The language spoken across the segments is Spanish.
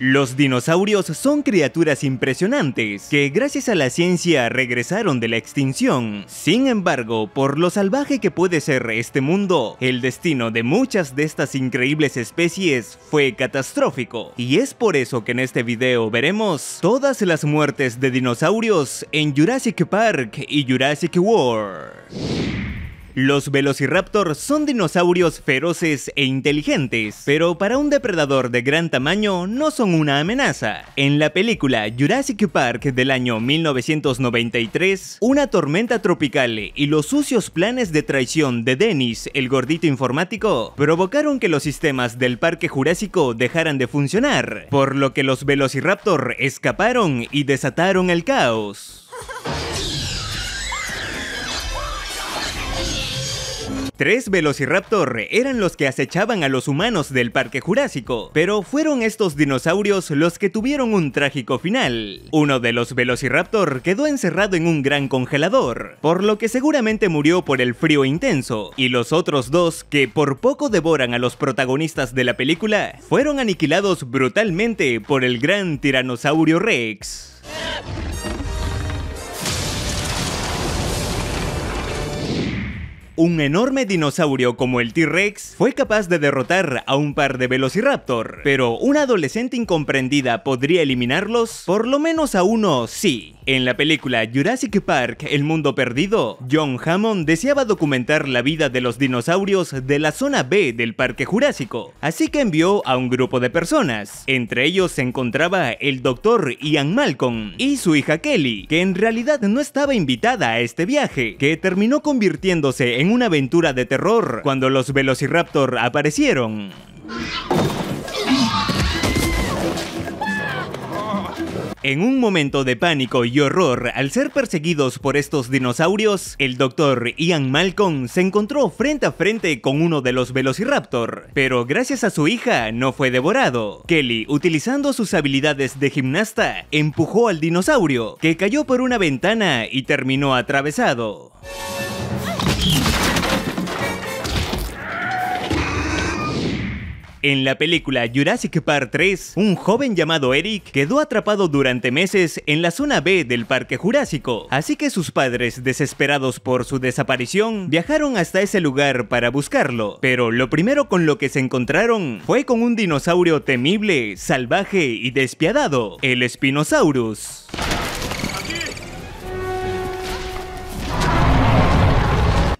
Los dinosaurios son criaturas impresionantes que gracias a la ciencia regresaron de la extinción. Sin embargo, por lo salvaje que puede ser este mundo, el destino de muchas de estas increíbles especies fue catastrófico. Y es por eso que en este video veremos todas las muertes de dinosaurios en Jurassic Park y Jurassic World. Los velociraptor son dinosaurios feroces e inteligentes, pero para un depredador de gran tamaño no son una amenaza. En la película Jurassic Park del año 1993, una tormenta tropical y los sucios planes de traición de Dennis, el gordito informático, provocaron que los sistemas del parque jurásico dejaran de funcionar, por lo que los velociraptor escaparon y desataron el caos. Tres Velociraptor eran los que acechaban a los humanos del Parque Jurásico, pero fueron estos dinosaurios los que tuvieron un trágico final. Uno de los Velociraptor quedó encerrado en un gran congelador, por lo que seguramente murió por el frío intenso, y los otros dos, que por poco devoran a los protagonistas de la película, fueron aniquilados brutalmente por el gran Tiranosaurio Rex. un enorme dinosaurio como el T-Rex fue capaz de derrotar a un par de Velociraptor, pero una adolescente incomprendida podría eliminarlos, por lo menos a uno sí. En la película Jurassic Park, El Mundo Perdido, John Hammond deseaba documentar la vida de los dinosaurios de la zona B del Parque Jurásico, así que envió a un grupo de personas. Entre ellos se encontraba el doctor Ian Malcolm y su hija Kelly, que en realidad no estaba invitada a este viaje, que terminó convirtiéndose en en una aventura de terror cuando los Velociraptor aparecieron. En un momento de pánico y horror al ser perseguidos por estos dinosaurios, el doctor Ian Malcolm se encontró frente a frente con uno de los Velociraptor, pero gracias a su hija no fue devorado. Kelly, utilizando sus habilidades de gimnasta, empujó al dinosaurio, que cayó por una ventana y terminó atravesado. En la película Jurassic Park 3, un joven llamado Eric quedó atrapado durante meses en la zona B del Parque Jurásico, así que sus padres, desesperados por su desaparición, viajaron hasta ese lugar para buscarlo. Pero lo primero con lo que se encontraron fue con un dinosaurio temible, salvaje y despiadado, el Spinosaurus.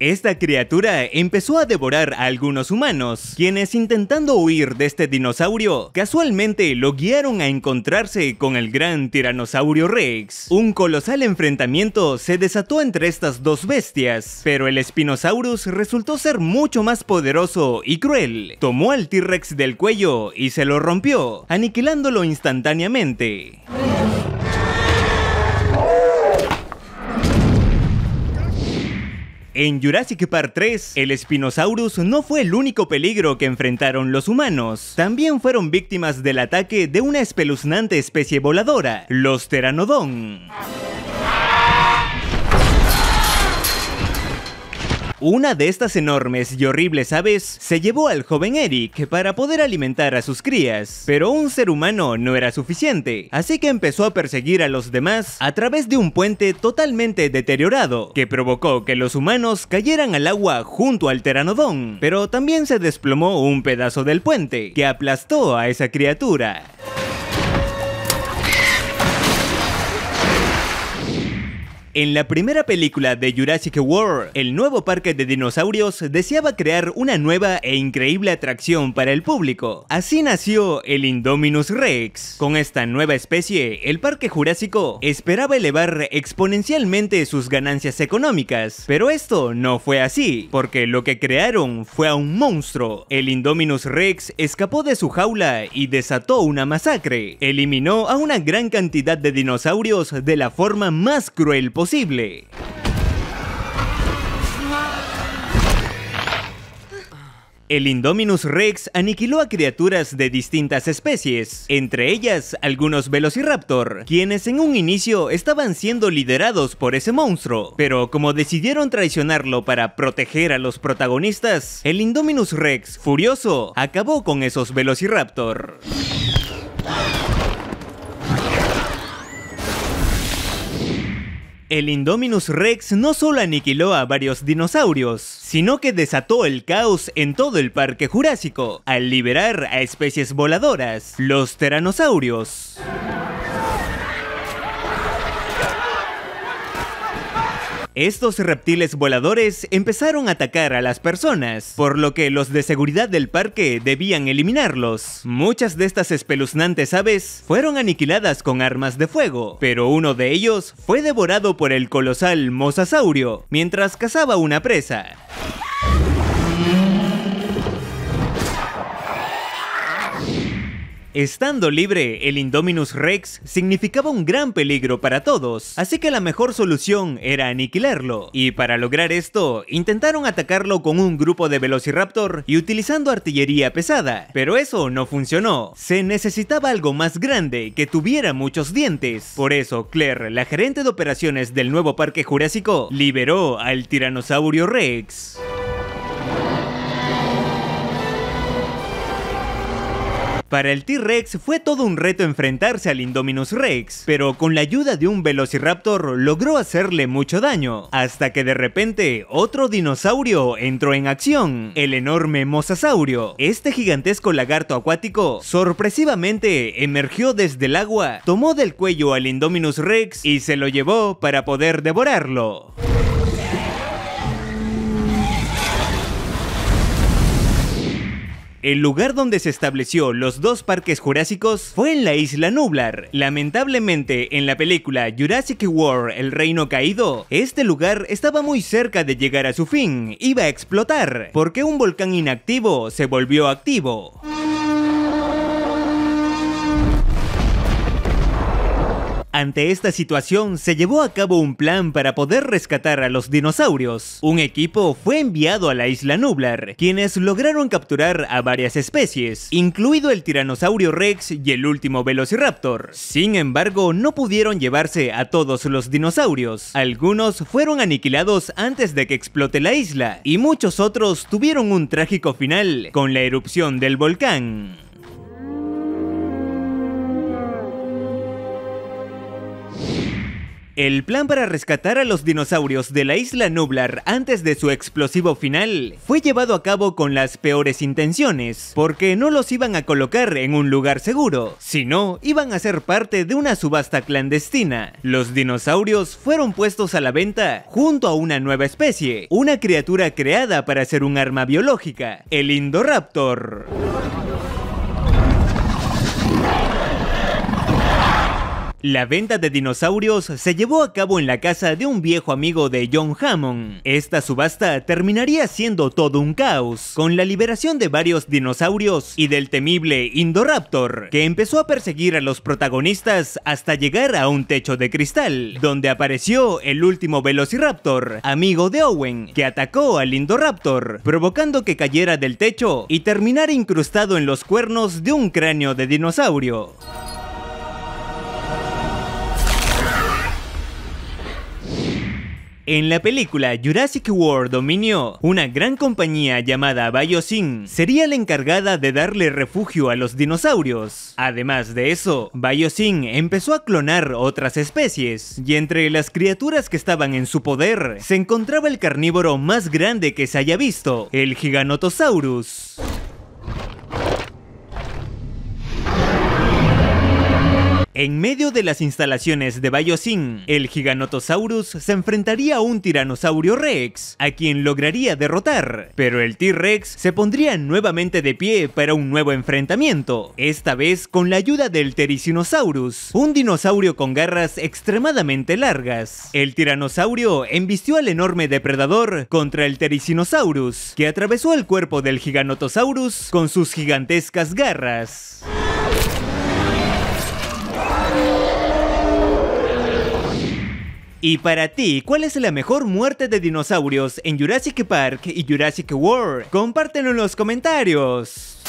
Esta criatura empezó a devorar a algunos humanos, quienes intentando huir de este dinosaurio, casualmente lo guiaron a encontrarse con el gran tiranosaurio Rex. Un colosal enfrentamiento se desató entre estas dos bestias, pero el Spinosaurus resultó ser mucho más poderoso y cruel. Tomó al T-Rex del cuello y se lo rompió, aniquilándolo instantáneamente. En Jurassic Park 3, el Spinosaurus no fue el único peligro que enfrentaron los humanos. También fueron víctimas del ataque de una espeluznante especie voladora, los Pteranodon. Una de estas enormes y horribles aves se llevó al joven Eric para poder alimentar a sus crías, pero un ser humano no era suficiente, así que empezó a perseguir a los demás a través de un puente totalmente deteriorado, que provocó que los humanos cayeran al agua junto al teranodón, pero también se desplomó un pedazo del puente, que aplastó a esa criatura. En la primera película de Jurassic World, el nuevo parque de dinosaurios deseaba crear una nueva e increíble atracción para el público. Así nació el Indominus Rex. Con esta nueva especie, el parque jurásico esperaba elevar exponencialmente sus ganancias económicas, pero esto no fue así, porque lo que crearon fue a un monstruo. El Indominus Rex escapó de su jaula y desató una masacre. Eliminó a una gran cantidad de dinosaurios de la forma más cruel posible posible. El Indominus Rex aniquiló a criaturas de distintas especies, entre ellas algunos Velociraptor, quienes en un inicio estaban siendo liderados por ese monstruo, pero como decidieron traicionarlo para proteger a los protagonistas, el Indominus Rex, furioso, acabó con esos Velociraptor. El Indominus Rex no solo aniquiló a varios dinosaurios, sino que desató el caos en todo el parque jurásico, al liberar a especies voladoras, los teranosaurios. Estos reptiles voladores empezaron a atacar a las personas, por lo que los de seguridad del parque debían eliminarlos. Muchas de estas espeluznantes aves fueron aniquiladas con armas de fuego, pero uno de ellos fue devorado por el colosal mosasaurio mientras cazaba una presa. Estando libre, el Indominus Rex significaba un gran peligro para todos, así que la mejor solución era aniquilarlo. Y para lograr esto, intentaron atacarlo con un grupo de Velociraptor y utilizando artillería pesada, pero eso no funcionó. Se necesitaba algo más grande que tuviera muchos dientes. Por eso, Claire, la gerente de operaciones del nuevo parque jurásico, liberó al tiranosaurio Rex. Para el T-Rex fue todo un reto enfrentarse al Indominus Rex, pero con la ayuda de un Velociraptor logró hacerle mucho daño, hasta que de repente otro dinosaurio entró en acción, el enorme mosasaurio. Este gigantesco lagarto acuático sorpresivamente emergió desde el agua, tomó del cuello al Indominus Rex y se lo llevó para poder devorarlo. El lugar donde se estableció los dos parques jurásicos fue en la isla Nublar. Lamentablemente, en la película Jurassic World El Reino Caído, este lugar estaba muy cerca de llegar a su fin, iba a explotar, porque un volcán inactivo se volvió activo. Ante esta situación se llevó a cabo un plan para poder rescatar a los dinosaurios. Un equipo fue enviado a la isla Nublar, quienes lograron capturar a varias especies, incluido el tiranosaurio Rex y el último Velociraptor. Sin embargo, no pudieron llevarse a todos los dinosaurios. Algunos fueron aniquilados antes de que explote la isla, y muchos otros tuvieron un trágico final con la erupción del volcán. El plan para rescatar a los dinosaurios de la isla Nublar antes de su explosivo final fue llevado a cabo con las peores intenciones, porque no los iban a colocar en un lugar seguro, sino iban a ser parte de una subasta clandestina. Los dinosaurios fueron puestos a la venta junto a una nueva especie, una criatura creada para ser un arma biológica, el Indoraptor. La venta de dinosaurios se llevó a cabo en la casa de un viejo amigo de John Hammond. Esta subasta terminaría siendo todo un caos, con la liberación de varios dinosaurios y del temible Indoraptor, que empezó a perseguir a los protagonistas hasta llegar a un techo de cristal, donde apareció el último Velociraptor, amigo de Owen, que atacó al Indoraptor, provocando que cayera del techo y terminara incrustado en los cuernos de un cráneo de dinosaurio. En la película Jurassic World Dominio, una gran compañía llamada Biosyn sería la encargada de darle refugio a los dinosaurios. Además de eso, Biosyn empezó a clonar otras especies, y entre las criaturas que estaban en su poder, se encontraba el carnívoro más grande que se haya visto, el Giganotosaurus. En medio de las instalaciones de Bayosin, el Giganotosaurus se enfrentaría a un Tiranosaurio Rex, a quien lograría derrotar, pero el T-Rex se pondría nuevamente de pie para un nuevo enfrentamiento, esta vez con la ayuda del Tericinosaurus, un dinosaurio con garras extremadamente largas. El Tiranosaurio embistió al enorme depredador contra el Tericinosaurus, que atravesó el cuerpo del Giganotosaurus con sus gigantescas garras. Y para ti, ¿cuál es la mejor muerte de dinosaurios en Jurassic Park y Jurassic World? Compártelo en los comentarios.